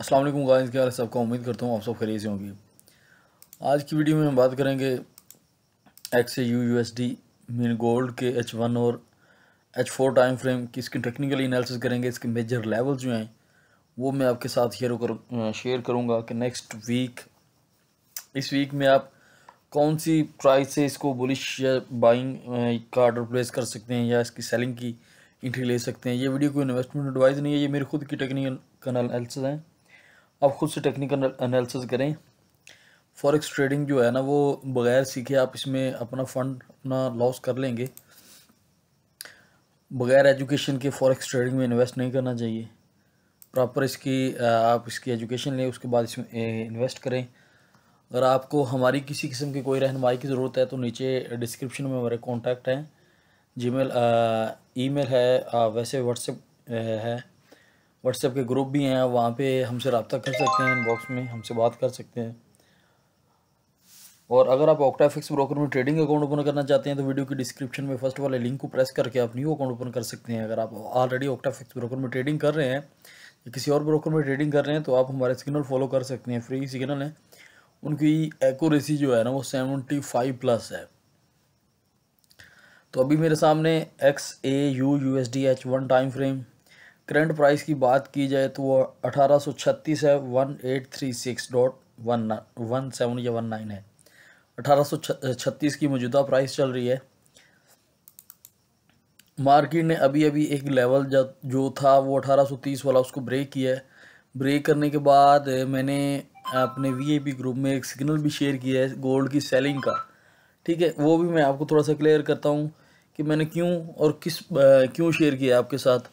अस्सलाम वालेकुम गाइस क्या सबका उम्मीद करता हूँ आप सब खरीद से होंगी आज की वीडियो में हम बात करेंगे X A U U S D mean gold के एच वन और एच फोर टाइम फ्रेम की इसकी टेक्निकली एनालिसिस करेंगे इसके मेजर लेवल जो हैं वो मैं आपके साथ शेयर कर शेयर करूँगा कि नेक्स्ट वीक इस वीक में आप कौन सी प्राइस से इसको बुलिश या बाइंग का आर्डर प्लेस कर सकते हैं या इसकी सेलिंग की इंट्री ले सकते हैं ये वीडियो कोई इन्वेस्टमेंट एडवाइस नहीं है ये मेरे खुद की टेक्निकल एल्स हैं आप खुद से टेक्निकल एनालिसिस करें फॉरेक्स ट्रेडिंग जो है ना वो बगैर सीखे आप इसमें अपना फ़ंड अपना लॉस कर लेंगे बगैर एजुकेशन के फॉरेक्स ट्रेडिंग में इन्वेस्ट नहीं करना चाहिए प्रॉपर इसकी आप इसकी एजुकेशन लें उसके बाद इसमें इन्वेस्ट करें अगर आपको हमारी किसी किस्म की कोई रहनमाई की ज़रूरत है तो नीचे डिस्क्रिप्शन में हमारे कॉन्टैक्ट हैं जी मेल ई मेल है आ, वैसे व्हाट्सएप है व्हाट्सएप के ग्रुप भी हैं वहाँ पे हमसे रबता कर सकते हैं इनबॉक्स में हमसे बात कर सकते हैं और अगर आप ऑक्टाफिक्स ब्रोकर में ट्रेडिंग अकाउंट ओपन करना चाहते हैं तो वीडियो की डिस्क्रिप्शन में फर्स्ट वाले लिंक को प्रेस करके आप न्यू अकाउंट ओपन कर सकते हैं अगर आप ऑलरेडी ऑक्टाफिक्स ब्रोकर में ट्रेडिंग कर रहे हैं या किसी और ब्रोकर में ट्रेडिंग कर रहे हैं तो आप हमारे सिग्नल फॉलो कर सकते हैं फ्री सिग्नल है उनकी एकोरेसी जो है ना वो सेवेंटी फाइव प्लस है तो अभी मेरे सामने X A U U S D H one time frame current price की बात की जाए तो वो अठारह सौ छत्तीस है one eight three six dot one one seven या वन नाइन है अठारह सौ छत्तीस की मौजूदा प्राइस चल रही है मार्केट ने अभी अभी एक लेवल जो था वो अठारह सौ तीस वाला उसको ब्रेक किया है ब्रेक करने के बाद मैंने अपने वीआईपी ग्रुप में एक सिग्नल भी शेयर किया है गोल्ड की सेलिंग का ठीक है वो भी मैं आपको थोड़ा सा क्लियर करता हूँ कि मैंने क्यों और किस क्यों शेयर किया आपके साथ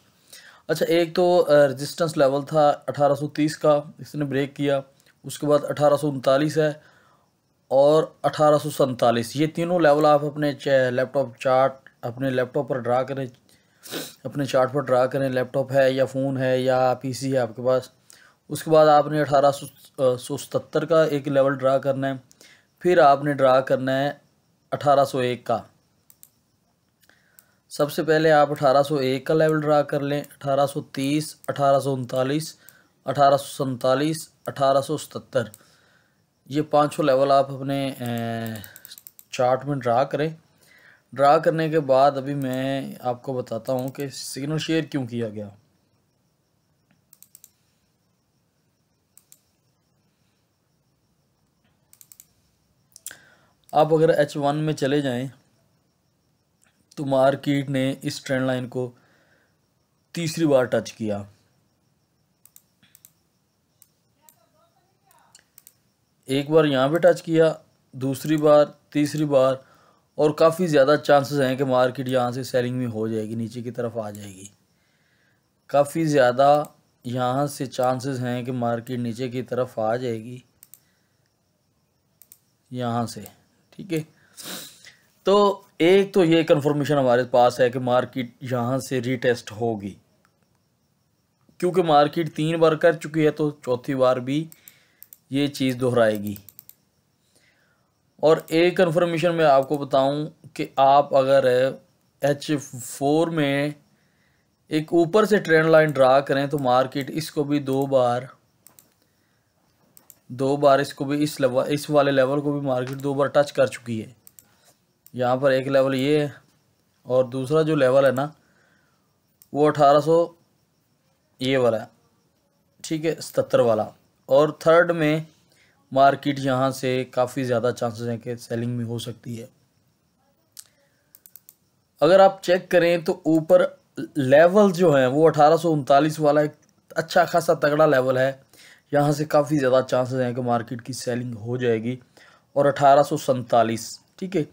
अच्छा एक तो रेजिस्टेंस लेवल था 1830 का इसने ब्रेक किया उसके बाद अठारह है और अठारह ये तीनों लेवल आप अपने लैपटॉप चार्ट अपने लैपटॉप पर ड्रा करें अपने चार्ट पर ड्रा करें लैपटॉप है या फ़ोन है या पीसी है आपके पास उसके बाद आपने अठारह का एक लेवल ड्रा करना है फिर आपने ड्रा करना है अठारह का सबसे पहले आप 1801 का लेवल ड्रा कर लें 1830, अठारह सौ उनतालीस अठारह सौ अठारह सौ ये पाँचों लेवल आप अपने चार्ट में ड्रा करें ड्रा करने के बाद अभी मैं आपको बताता हूँ कि सिग्नल शेयर क्यों किया गया आप अगर एच वन में चले जाएं तो मार्केट ने इस ट्रेंड लाइन को तीसरी बार टच किया एक बार यहाँ पे टच किया दूसरी बार तीसरी बार और काफ़ी ज़्यादा चांसेस हैं कि मार्केट यहाँ से सेलिंग में हो जाएगी नीचे की तरफ आ जाएगी काफ़ी ज़्यादा यहाँ से चांसेस हैं कि मार्केट नीचे की तरफ आ जाएगी यहाँ से ठीक है तो एक तो ये कंफर्मेशन हमारे पास है कि मार्केट यहाँ से रीटेस्ट होगी क्योंकि मार्केट तीन बार कर चुकी है तो चौथी बार भी ये चीज़ दोहराएगी और एक कन्फर्मेशन मैं आपको बताऊं कि आप अगर एच फोर में एक ऊपर से ट्रेंड लाइन ड्रा करें तो मार्केट इसको भी दो बार दो बार इसको भी इस लेवल इस वाले लेवल को भी मार्केट दो बार टच कर चुकी है यहाँ पर एक लेवल ये है और दूसरा जो लेवल है ना वो अठारह सौ ये वाला है ठीक है सतर वाला और थर्ड में मार्केट यहाँ से काफ़ी ज़्यादा चांसेस हैं कि सेलिंग में हो सकती है अगर आप चेक करें तो ऊपर लेवल जो है वो अठारह वाला एक अच्छा खासा तगड़ा लेवल है यहाँ से काफ़ी ज़्यादा चांसेस हैं कि मार्केट की सेलिंग हो जाएगी और अठारह ठीक है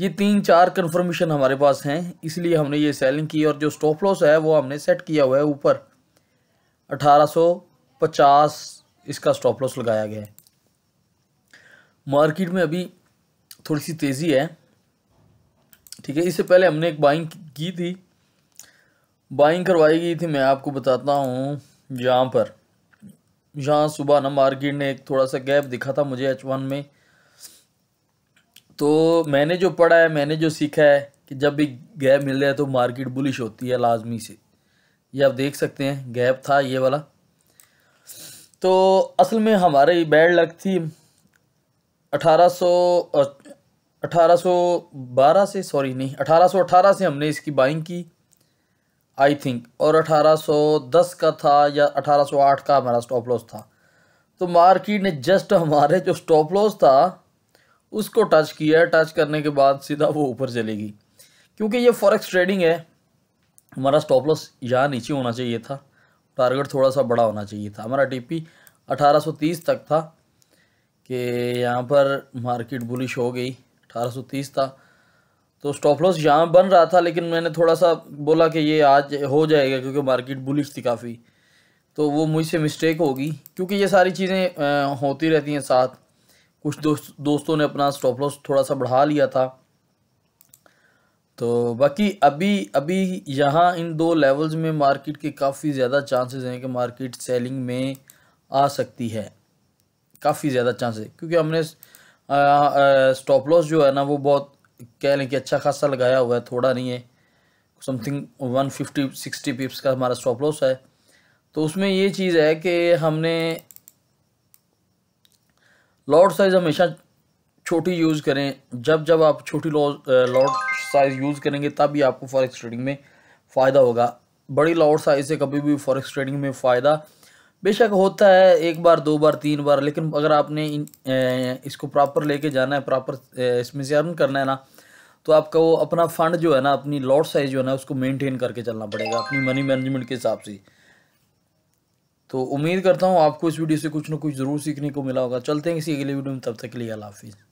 ये तीन चार कन्फर्मेशन हमारे पास हैं इसलिए हमने ये सेलिंग की और जो स्टॉप लॉस है वो हमने सेट किया हुआ है ऊपर 1850 इसका स्टॉप लॉस लगाया गया है मार्केट में अभी थोड़ी सी तेज़ी है ठीक है इससे पहले हमने एक बाइंग की थी बाइंग करवाई गई थी मैं आपको बताता हूँ यहाँ पर यहाँ सुबह ना मार्केट ने एक थोड़ा सा गैप दिखा था मुझे एच वन में तो मैंने जो पढ़ा है मैंने जो सीखा है कि जब भी गैप मिल रहा है तो मार्केट बुलिश होती है लाजमी से ये आप देख सकते हैं गैप था ये वाला तो असल में हमारे बैड लक थी अठारह सौ अठारह सौ बारह से सॉरी नहीं अठारह सौ अठारह से हमने इसकी बाइंग की आई थिंक और अठारह सौ दस का था या अठारह सौ आठ का हमारा स्टॉप लॉस था तो मार्केट ने जस्ट हमारे जो स्टॉप लॉस था उसको टच किया टच करने के बाद सीधा वो ऊपर चलेगी क्योंकि ये फॉरेक्स ट्रेडिंग है हमारा स्टॉप लॉस यहाँ नीचे होना चाहिए था टारगेट थोड़ा सा बड़ा होना चाहिए था हमारा टीपी 1830 तक था कि यहाँ पर मार्केट बुलिश हो गई 1830 था तो स्टॉप लॉस यहाँ बन रहा था लेकिन मैंने थोड़ा सा बोला कि ये आज हो जाएगा क्योंकि मार्केट बुलिश थी काफ़ी तो वो मुझसे मिस्टेक होगी क्योंकि ये सारी चीज़ें होती रहती हैं साथ कुछ दोस्त दोस्तों ने अपना स्टॉप लॉस थोड़ा सा बढ़ा लिया था तो बाकी अभी अभी यहाँ इन दो लेवल्स में मार्केट के काफ़ी ज़्यादा चांसेस हैं कि मार्केट सेलिंग में आ सकती है काफ़ी ज़्यादा चांसेस क्योंकि हमने स्टॉप लॉस जो है ना वो बहुत कह लें कि अच्छा खासा लगाया हुआ है थोड़ा नहीं है something one fifty sixty pips का हमारा स्टॉप लॉस है तो उसमें ये चीज़ है कि हमने लॉट साइज़ हमेशा छोटी यूज़ करें जब जब आप छोटी लॉट साइज़ यूज़ करेंगे तब भी आपको फॉरेक्स ट्रेडिंग में फ़ायदा होगा बड़ी लॉट साइज़ से कभी भी फॉरेक्स ट्रेडिंग में फ़ायदा बेशक होता है एक बार दो बार तीन बार लेकिन अगर आपने इन, ए, इसको प्रॉपर लेके जाना है प्रॉपर इसमें से अर्न करना है ना तो आपका वो अपना फ़ंड जो है ना अपनी लॉट साइज़ जो है ना उसको मेंटेन करके चलना पड़ेगा अपनी मनी मैनेजमेंट के हिसाब से तो उम्मीद करता हूँ आपको इस वीडियो से कुछ ना कुछ ज़रूर सीखने को मिला होगा चलते हैं किसी अगले वीडियो में तब तक के लिए अला हाफिज़